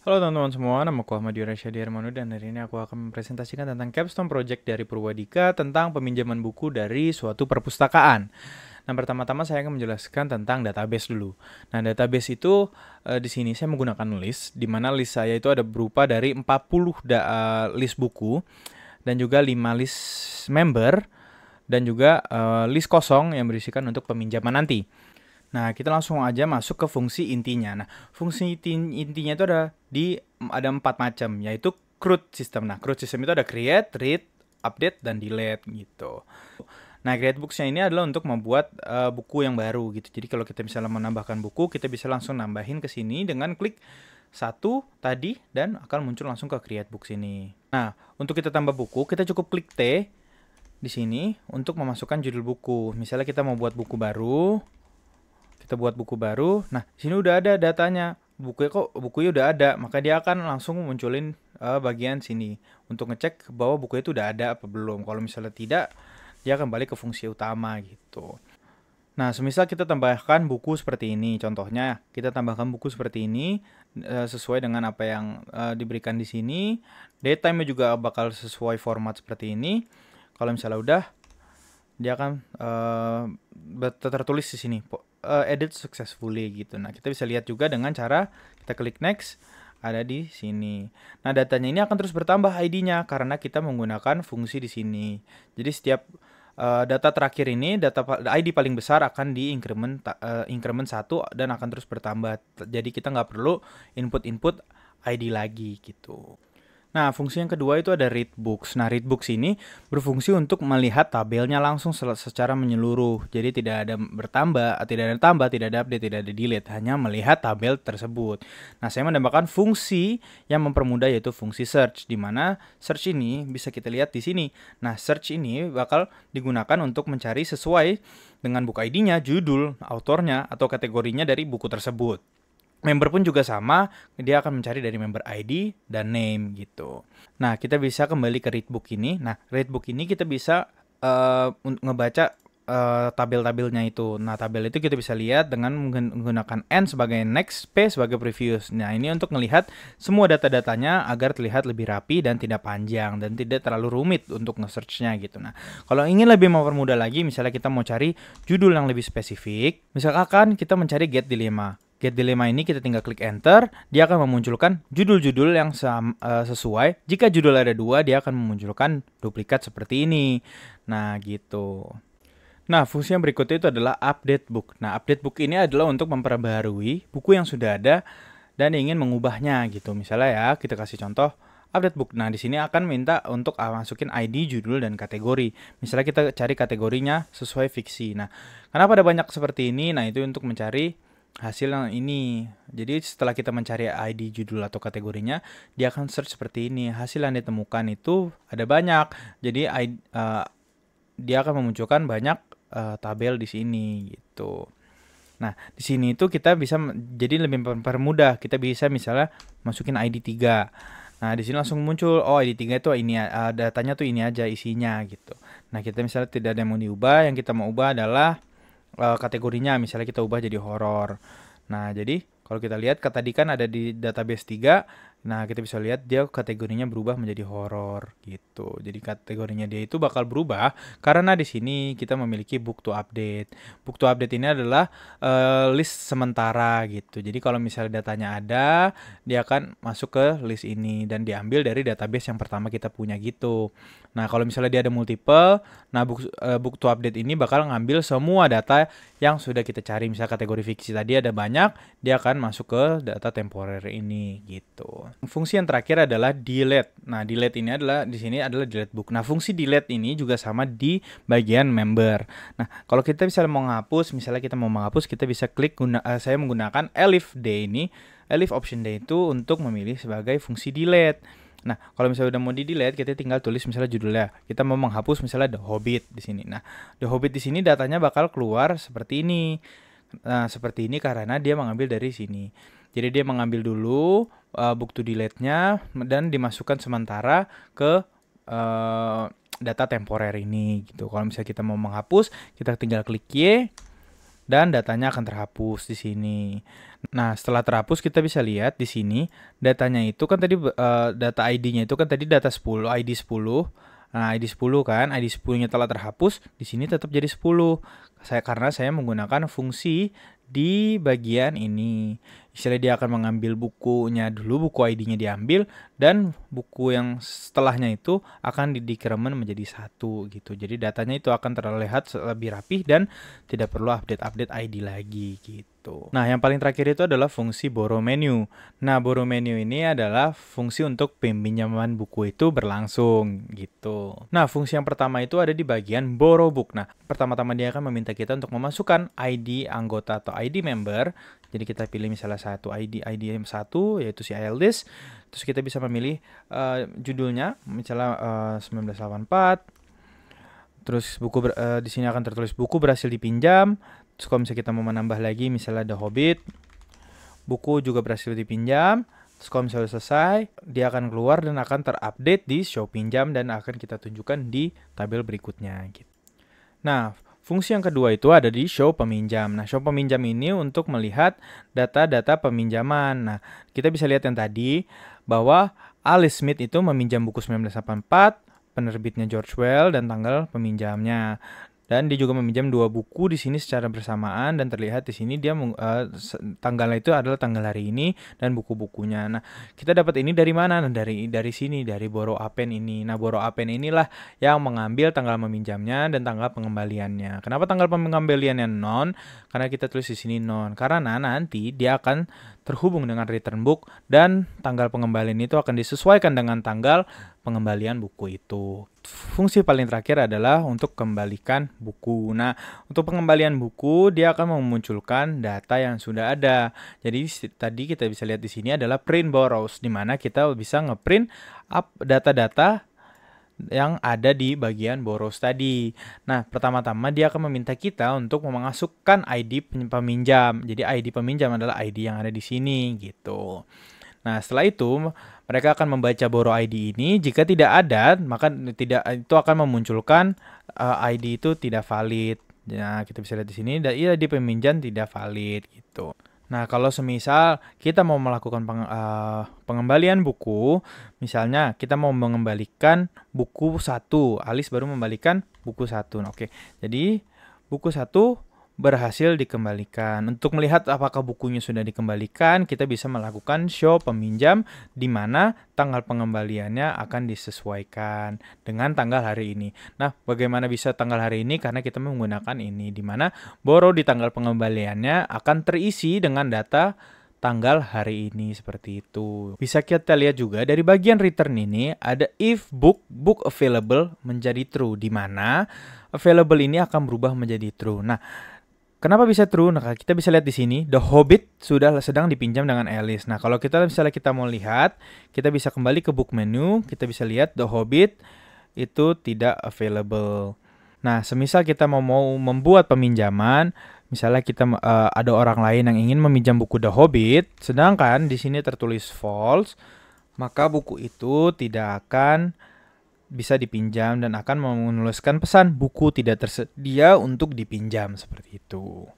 Halo teman-teman semua, nama aku Ahmad Yurasya Hermanu dan hari ini aku akan mempresentasikan tentang capstone project dari Purwadika tentang peminjaman buku dari suatu perpustakaan. Nah, pertama-tama saya akan menjelaskan tentang database dulu. Nah, database itu e, di sini saya menggunakan list di mana list saya itu ada berupa dari 40 da, eh, list buku dan juga 5 list member dan juga e, list kosong yang berisikan untuk peminjaman nanti. Nah, kita langsung aja masuk ke fungsi intinya. Nah, fungsi intinya itu ada di ada empat macam, yaitu CRUD system. Nah, CRUD system itu ada create, read, update, dan delete gitu. Nah, create books nya ini adalah untuk membuat uh, buku yang baru gitu. Jadi kalau kita misalnya menambahkan buku, kita bisa langsung nambahin ke sini dengan klik satu tadi dan akan muncul langsung ke create books ini. Nah, untuk kita tambah buku, kita cukup klik T di sini untuk memasukkan judul buku. Misalnya kita mau buat buku baru, kita buat buku baru. Nah, sini udah ada datanya. Bukunya kok bukunya udah ada, maka dia akan langsung munculin uh, bagian sini untuk ngecek bahwa buku itu udah ada apa belum. Kalau misalnya tidak, dia akan balik ke fungsi utama gitu. Nah, semisal kita tambahkan buku seperti ini, contohnya kita tambahkan buku seperti ini uh, sesuai dengan apa yang uh, diberikan di sini. Date time juga bakal sesuai format seperti ini. Kalau misalnya udah, dia akan uh, tertulis di sini uh, edit successfully gitu. Nah, kita bisa lihat juga dengan cara kita klik next ada di sini. Nah, datanya ini akan terus bertambah ID-nya karena kita menggunakan fungsi di sini. Jadi setiap uh, data terakhir ini data ID paling besar akan di increment uh, increment 1 dan akan terus bertambah. Jadi kita nggak perlu input-input ID lagi gitu. Nah, fungsi yang kedua itu ada read books. Nah, read books ini berfungsi untuk melihat tabelnya langsung secara menyeluruh. Jadi tidak ada bertambah, tidak ada tambah, tidak ada update, tidak ada delete, hanya melihat tabel tersebut. Nah, saya menambahkan fungsi yang mempermudah yaitu fungsi search di mana search ini bisa kita lihat di sini. Nah, search ini bakal digunakan untuk mencari sesuai dengan buku ID-nya, judul, autornya, atau kategorinya dari buku tersebut member pun juga sama, dia akan mencari dari member ID dan name gitu. Nah, kita bisa kembali ke readbook ini. Nah, readbook ini kita bisa uh, ngebaca uh, tabel-tabelnya itu. Nah, tabel itu kita bisa lihat dengan menggunakan N sebagai next, P sebagai previous. Nah, ini untuk melihat semua data-datanya agar terlihat lebih rapi dan tidak panjang dan tidak terlalu rumit untuk nge-searchnya gitu. Nah, kalau ingin lebih mempermudah lagi, misalnya kita mau cari judul yang lebih spesifik, misalkan kita mencari get dilema. Get Dilemma ini kita tinggal klik enter, dia akan memunculkan judul-judul yang eh, sesuai. Jika judul ada dua, dia akan memunculkan duplikat seperti ini. Nah, gitu. Nah, fungsi yang berikutnya itu adalah update book. Nah, update book ini adalah untuk memperbarui buku yang sudah ada dan ingin mengubahnya gitu. Misalnya ya, kita kasih contoh update book. Nah, di sini akan minta untuk ah, masukin ID, judul, dan kategori. Misalnya kita cari kategorinya sesuai fiksi. Nah, kenapa ada banyak seperti ini? Nah, itu untuk mencari hasil yang ini. Jadi setelah kita mencari ID judul atau kategorinya, dia akan search seperti ini. Hasil yang ditemukan itu ada banyak. Jadi ID, uh, eh, dia akan memunculkan banyak uh, tabel di sini gitu. Nah, di sini itu kita bisa jadi lebih mempermudah. Kita bisa misalnya masukin ID 3. Nah, di sini langsung muncul, oh ID 3 itu ini uh, datanya tuh ini aja isinya gitu. Nah, kita misalnya tidak ada yang mau diubah, yang kita mau ubah adalah uh, kategorinya misalnya kita ubah jadi horor. Nah, jadi kalau kita lihat tadi kan ada di database 3 Nah, kita bisa lihat dia kategorinya berubah menjadi horor gitu. Jadi kategorinya dia itu bakal berubah karena di sini kita memiliki book to update. Book to update ini adalah uh, list sementara gitu. Jadi kalau misalnya datanya ada, dia akan masuk ke list ini dan diambil dari database yang pertama kita punya gitu. Nah, kalau misalnya dia ada multiple, nah book, uh, book to update ini bakal ngambil semua data yang sudah kita cari. Misalnya kategori fiksi tadi ada banyak, dia akan masuk ke data temporer ini gitu. Fungsi yang terakhir adalah delete. Nah, delete ini adalah di sini adalah delete book. Nah, fungsi delete ini juga sama di bagian member. Nah, kalau kita bisa mau menghapus, misalnya kita mau menghapus, kita bisa klik guna, uh, saya menggunakan elif d ini, elif option d itu untuk memilih sebagai fungsi delete. Nah, kalau misalnya udah mau di delete, kita tinggal tulis misalnya judulnya. Kita mau menghapus misalnya The Hobbit di sini. Nah, The Hobbit di sini datanya bakal keluar seperti ini. Nah, seperti ini karena dia mengambil dari sini. Jadi dia mengambil dulu uh, eh, book to delete-nya dan dimasukkan sementara ke uh, data temporer ini gitu. Kalau misalnya kita mau menghapus, kita tinggal klik Y dan datanya akan terhapus di sini. Nah, setelah terhapus kita bisa lihat di sini datanya itu kan tadi uh, data ID-nya itu kan tadi data 10, ID 10. Nah, ID 10 kan, ID 10-nya telah terhapus, di sini tetap jadi 10. Saya karena saya menggunakan fungsi di bagian ini istilahnya dia akan mengambil bukunya dulu buku ID-nya diambil dan buku yang setelahnya itu akan didikremen menjadi satu gitu jadi datanya itu akan terlihat lebih rapih dan tidak perlu update-update ID lagi gitu Gitu. Nah, yang paling terakhir itu adalah fungsi borrow menu. Nah, borrow menu ini adalah fungsi untuk peminjaman buku itu berlangsung gitu. Nah, fungsi yang pertama itu ada di bagian borrow book. Nah, pertama-tama dia akan meminta kita untuk memasukkan ID anggota atau ID member. Jadi kita pilih misalnya satu ID ID yang satu yaitu si Aldis. Terus kita bisa memilih uh, judulnya, misalnya uh, eh, 1984 Terus buku uh, di sini akan tertulis buku berhasil dipinjam, Terus kalau misalnya kita mau menambah lagi misalnya The Hobbit, buku juga berhasil dipinjam. Terus kalau misalnya selesai, dia akan keluar dan akan terupdate di show pinjam dan akan kita tunjukkan di tabel berikutnya. Gitu. Nah, fungsi yang kedua itu ada di show peminjam. Nah, show peminjam ini untuk melihat data-data peminjaman. Nah, kita bisa lihat yang tadi bahwa Alice Smith itu meminjam buku 1984, penerbitnya George Well dan tanggal peminjamnya dan dia juga meminjam dua buku di sini secara bersamaan dan terlihat di sini dia uh, tanggalnya itu adalah tanggal hari ini dan buku-bukunya. Nah, kita dapat ini dari mana? Nah, dari dari sini dari Boro Apen ini. Nah, Boro Apen inilah yang mengambil tanggal meminjamnya dan tanggal pengembaliannya. Kenapa tanggal pengembaliannya non? Karena kita tulis di sini non. Karena nanti dia akan terhubung dengan return book dan tanggal pengembalian itu akan disesuaikan dengan tanggal pengembalian buku itu. Fungsi paling terakhir adalah untuk kembalikan buku. Nah, untuk pengembalian buku dia akan memunculkan data yang sudah ada. Jadi tadi kita bisa lihat di sini adalah print borrows di mana kita bisa ngeprint up data-data yang ada di bagian boros tadi. Nah, pertama-tama dia akan meminta kita untuk memasukkan ID peminjam. Jadi ID peminjam adalah ID yang ada di sini gitu. Nah, setelah itu mereka akan membaca boro ID ini. Jika tidak ada, maka tidak itu akan memunculkan uh, eh, ID itu tidak valid. Nah, kita bisa lihat di sini dan iya, di peminjam tidak valid gitu. Nah, kalau semisal kita mau melakukan peng, uh, pengembalian buku, misalnya kita mau mengembalikan buku satu, Alis baru membalikan buku satu. Nah, Oke, jadi buku satu berhasil dikembalikan. Untuk melihat apakah bukunya sudah dikembalikan, kita bisa melakukan show peminjam di mana tanggal pengembaliannya akan disesuaikan dengan tanggal hari ini. Nah, bagaimana bisa tanggal hari ini? Karena kita menggunakan ini di mana boro di tanggal pengembaliannya akan terisi dengan data tanggal hari ini seperti itu. Bisa kita lihat juga dari bagian return ini ada if book book available menjadi true di mana available ini akan berubah menjadi true. Nah, Kenapa bisa true? Nah, kita bisa lihat di sini, The Hobbit sudah sedang dipinjam dengan Alice. Nah, kalau kita misalnya kita mau lihat, kita bisa kembali ke book menu, kita bisa lihat The Hobbit itu tidak available. Nah, semisal kita mau mau membuat peminjaman, misalnya kita uh, ada orang lain yang ingin meminjam buku The Hobbit, sedangkan di sini tertulis false, maka buku itu tidak akan bisa dipinjam dan akan menuliskan pesan buku tidak tersedia untuk dipinjam seperti itu.